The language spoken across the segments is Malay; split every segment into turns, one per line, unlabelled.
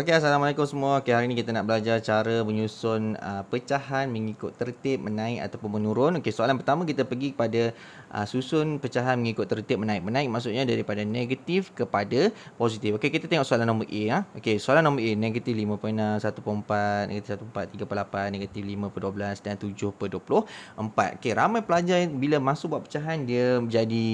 Okey, assalamualaikum semua. Okey, hari ni kita nak belajar cara menyusun uh, pecahan mengikut tertib menaik ataupun menurun. Okey, soalan pertama kita pergi kepada uh, susun pecahan mengikut tertib menaik. Menaik maksudnya daripada negatif kepada positif. Okey, kita tengok soalan nombor A ya. Okey, soalan nombor A negatif 5.6, 1.4, negatif 1.4, 3.8, negatif 5.12 dan 7.24. Okey, ramai pelajar bila masuk buat pecahan dia jadi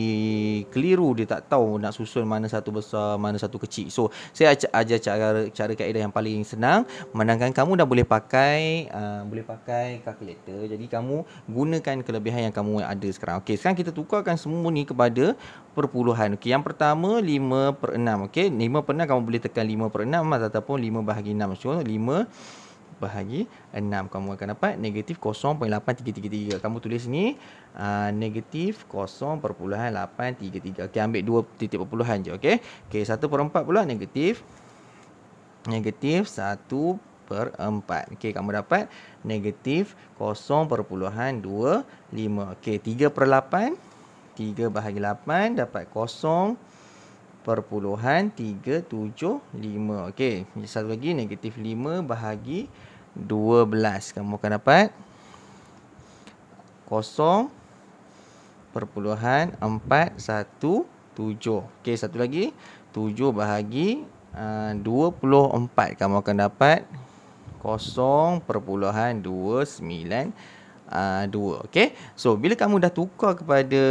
keliru dia tak tahu nak susun mana satu besar, mana satu kecil. So, saya ajar cara cara kaedah yang paling senang menangkan kamu dah boleh pakai uh, boleh pakai calculator jadi kamu gunakan kelebihan yang kamu ada sekarang okey sekarang kita tukarkan semua ni kepada perpuluhan okey yang pertama 5 per 6 okey 5 per 6 kamu boleh tekan 5 per 6 ataupun 5 bahagi 6 macam 5 bahagi 6 kamu akan dapat negatif 0.8333 kamu tulis ni uh, negatif 0.833 okey ambil 2 titik perpuluhan je okey okey 1 per 4 pula negatif negatif 1 per 4. Okey, kamu dapat negatif 0.25. Okey, 3 per 8. 3 bahagi 8 dapat 0 perpuluhan 375. Okey, satu lagi negatif 5 bahagi 12. Kamu akan dapat 0 perpuluhan 417. Okey, satu lagi 7 bahagi Ah, uh, 24 kamu akan dapat 0.292 uh, Okay So bila kamu dah tukar kepada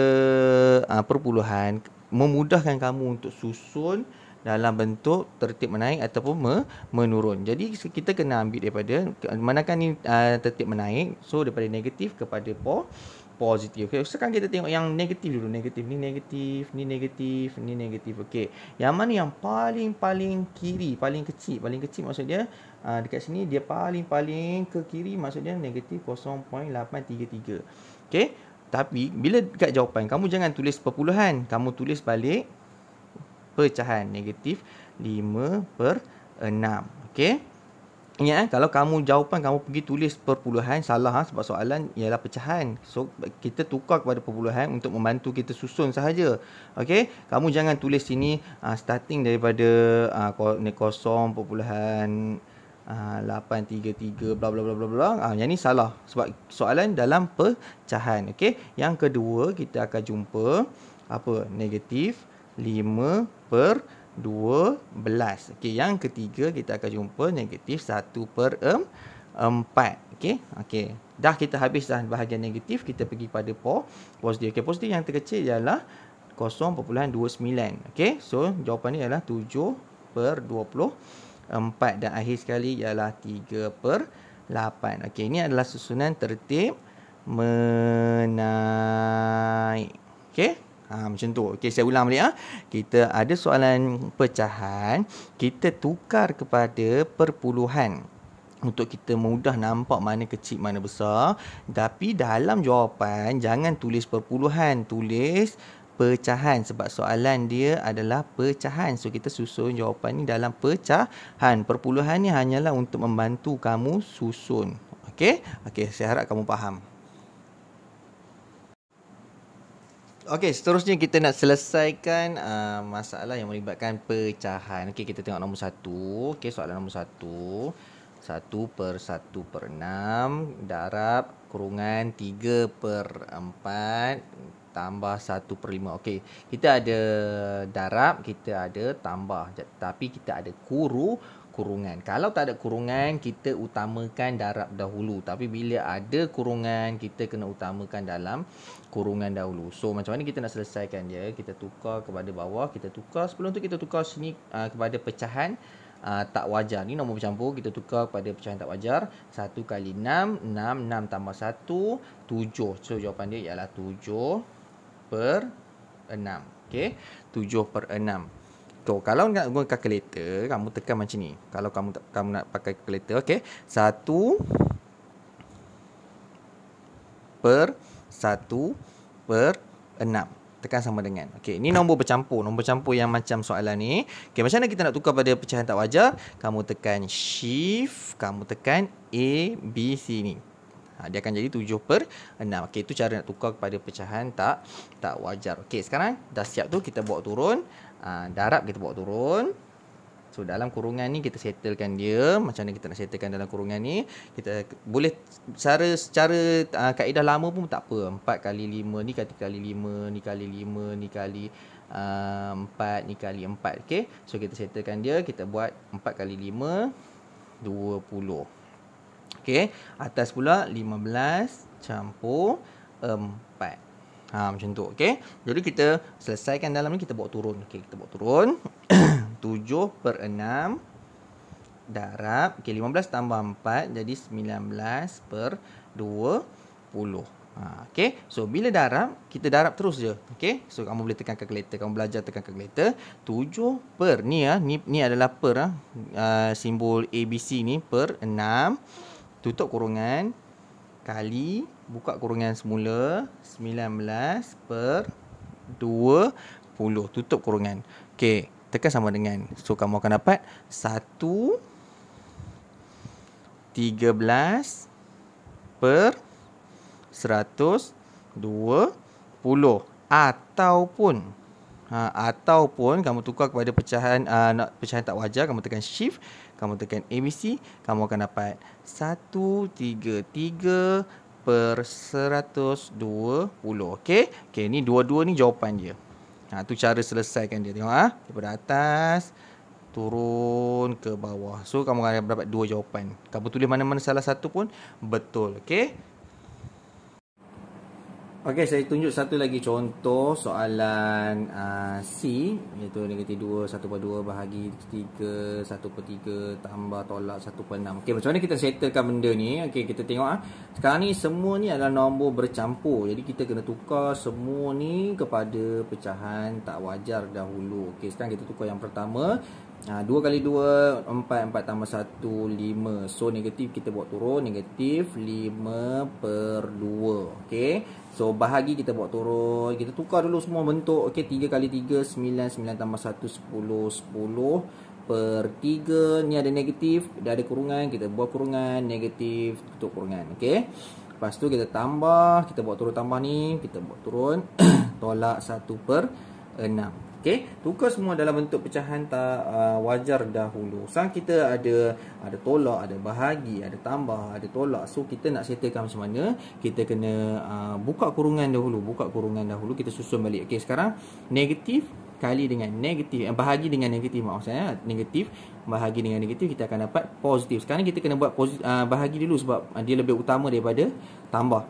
uh, Perpuluhan Memudahkan kamu untuk susun Dalam bentuk tertib menaik Ataupun me- menurun Jadi kita kena ambil daripada Manakah ni uh, tertib menaik So daripada negatif kepada positif positif. Okay, sekarang kita tengok yang negatif dulu. Negatif ni negatif, ni negatif, ni negatif. Okey. Yang mana yang paling paling kiri, paling kecil, paling kecil maksud dia uh, dekat sini dia paling paling ke kiri maksud dia negatif 0.833. Okey. Tapi bila dekat jawapan kamu jangan tulis perpuluhan, kamu tulis balik pecahan negatif 5 per 6. Okey. Ingat ya, eh, kalau kamu jawapan kamu pergi tulis perpuluhan salah ha, sebab soalan ialah pecahan. So kita tukar kepada perpuluhan untuk membantu kita susun sahaja. Okey, kamu jangan tulis sini uh, starting daripada ah, ni kosong perpuluhan uh, ah, 833 bla bla bla bla bla. Ah yang ni salah sebab soalan dalam pecahan. Okey, yang kedua kita akan jumpa apa? Negatif 5 per 12. Okey, yang ketiga kita akan jumpa negatif 1 per 4. Okey, okey. Dah kita habis dah bahagian negatif, kita pergi pada positif. Okey, positif yang terkecil ialah 0.29. Okey, so jawapan ni ialah 7 per 24. Dan akhir sekali ialah 3 per 8. Okey, ini adalah susunan tertib menaik. Okey. Ha, macam tu. Okey, saya ulang balik. Ha. Kita ada soalan pecahan. Kita tukar kepada perpuluhan. Untuk kita mudah nampak mana kecil, mana besar. Tapi dalam jawapan, jangan tulis perpuluhan. Tulis pecahan sebab soalan dia adalah pecahan so kita susun jawapan ni dalam pecahan perpuluhan ni hanyalah untuk membantu kamu susun okey okey saya harap kamu faham Okey, seterusnya kita nak selesaikan uh, masalah yang melibatkan pecahan. Okey, kita tengok nombor satu. Okey, soalan nombor satu. Satu per satu per enam. Darab kurungan tiga per empat. Tambah satu per lima. Okey, kita ada darab, kita ada tambah. Tapi kita ada kuru kurungan. Kalau tak ada kurungan, kita utamakan darab dahulu. Tapi bila ada kurungan, kita kena utamakan dalam kurungan dahulu. So macam mana kita nak selesaikan dia? Kita tukar kepada bawah, kita tukar. Sebelum tu kita tukar sini uh, kepada pecahan uh, tak wajar. Ni nombor bercampur, kita tukar kepada pecahan tak wajar. 1 kali 6, 6, 6 tambah 1, 7. So jawapan dia ialah 7 per 6. Okay, 7 per 6 contoh kalau nak guna kalkulator, kamu tekan macam ni kalau kamu tak kamu nak pakai kalkulator, okey 1 per 1 per 6 tekan sama dengan okey ni nombor bercampur nombor bercampur yang macam soalan ni okey macam mana kita nak tukar pada pecahan tak wajar kamu tekan shift kamu tekan a b c ni Ha, dia akan jadi 7 per 6 Okey, itu cara nak tukar kepada pecahan tak tak wajar Okey, sekarang dah siap tu kita bawa turun Ah, darab kita bawa turun So dalam kurungan ni kita settlekan dia Macam mana kita nak settlekan dalam kurungan ni Kita boleh secara, secara uh, kaedah lama pun tak apa 4 kali 5 ni kali 5 ni kali 5 ah, ni kali, 5, ni kali uh, 4 ni kali 4 okay? So kita settlekan dia kita buat 4 kali 5 20 okay? Atas pula 15 campur Ha, macam tu. Okay. Jadi kita selesaikan dalam ni. Kita bawa turun. Okay. Kita bawa turun. 7 per 6 darab. Okay. 15 tambah 4. Jadi 19 per 20. Ha, okay. So bila darab, kita darab terus je. Okay. So kamu boleh tekan calculator. Kamu belajar tekan calculator. 7 per. Ni ya. Ni, ni adalah per. Ha. Uh, simbol ABC ni. Per 6. Tutup kurungan kali buka kurungan semula 19 per 20 tutup kurungan. Okey, tekan sama dengan. So kamu akan dapat 1 13 per 120 ataupun ha, ataupun kamu tukar kepada pecahan uh, pecahan tak wajar kamu tekan shift kamu tekan ABC Kamu akan dapat 133 per 120 Okay Okey? ni dua-dua ni jawapan dia Ha tu cara selesaikan dia Tengok ah ha? Daripada atas Turun ke bawah So kamu akan dapat dua jawapan Kamu tulis mana-mana salah satu pun Betul Okey? Okey, saya tunjuk satu lagi contoh soalan uh, C iaitu negatif 2, 1.2 bahagi 3, 1.3 tambah tolak 1.6. Okey, macam mana kita settlekan benda ni? Okey, kita tengok ah. Sekarang ni semua ni adalah nombor bercampur. Jadi kita kena tukar semua ni kepada pecahan tak wajar dahulu. Okey, sekarang kita tukar yang pertama. Uh, ah, 2 kali 2, 4, 4 tambah 1, 5 So negatif kita buat turun Negatif 5 per 2 Okay So bahagi kita buat turun Kita tukar dulu semua bentuk Okey 3 kali 3 9 9 tambah 1 10 10 Per 3 Ni ada negatif Dia ada kurungan Kita buat kurungan Negatif Tutup kurungan Okey Lepas tu kita tambah Kita buat turun tambah ni Kita buat turun Tolak 1 per 6 Okey, tukar semua dalam bentuk pecahan tak uh, wajar dahulu. Sang kita ada ada tolak, ada bahagi, ada tambah, ada tolak. So kita nak setelkan macam mana? Kita kena uh, buka kurungan dahulu, buka kurungan dahulu kita susun balik. Okey, sekarang negatif kali dengan negatif eh, bahagi dengan negatif maaf saya eh, negatif bahagi dengan negatif kita akan dapat positif. Sekarang kita kena buat positif, uh, bahagi dulu sebab uh, dia lebih utama daripada tambah.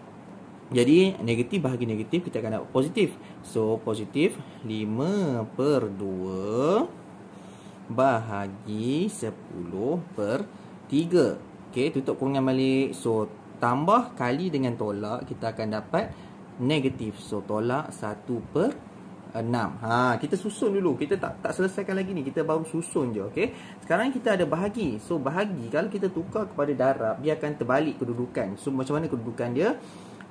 Jadi negatif bahagi negatif kita akan dapat positif. So positif 5 per 2 bahagi 10 per 3. Okey tutup kurungan balik. So tambah kali dengan tolak kita akan dapat negatif. So tolak 1 per 6. Ha, kita susun dulu. Kita tak tak selesaikan lagi ni. Kita baru susun je. Okay? Sekarang kita ada bahagi. So bahagi kalau kita tukar kepada darab dia akan terbalik kedudukan. So macam mana kedudukan dia?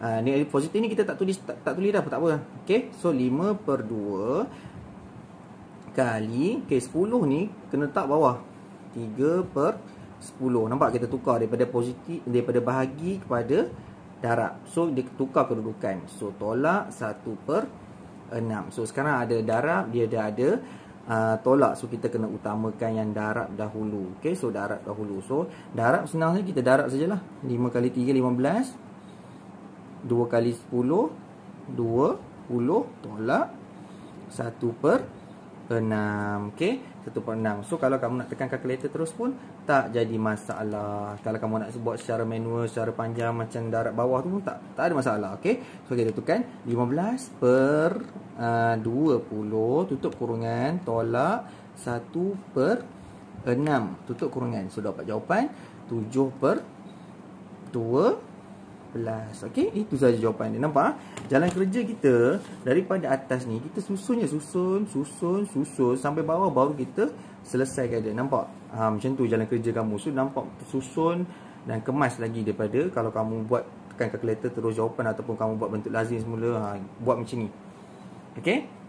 Ah, negatif positif ni kita tak tulis tak, tak tulis dah apa tak apa. Okey. So 5 per 2 kali ke okay, 10 ni kena tak bawah. 3 per 10. Nampak kita tukar daripada positif daripada bahagi kepada darab. So dia tukar kedudukan. So tolak 1 per 6. So sekarang ada darab, dia dah ada Uh, tolak so kita kena utamakan yang darab dahulu Okay, so darab dahulu so darab senangnya kita darab sajalah 5 kali 3 15 2 kali 10 20 tolak 1 per 6 okay? 1 per 6 So kalau kamu nak tekan kalkulator terus pun Tak jadi masalah Kalau kamu nak buat secara manual Secara panjang macam darat bawah tu pun tak Tak ada masalah okay? So kita tekan 15 per ah, uh, 20 Tutup kurungan Tolak 1 per 6 Tutup kurungan So dapat jawapan 7 per 2 plus. Okey, itu saja jawapan dia. Nampak? Ah? Jalan kerja kita daripada atas ni, kita susun susunnya susun, susun, susun sampai bawah baru kita selesaikan dia. Nampak? Ha, macam tu jalan kerja kamu. So, nampak susun dan kemas lagi daripada kalau kamu buat tekan calculator terus jawapan ataupun kamu buat bentuk lazim semula. Ha, buat macam ni. Okey?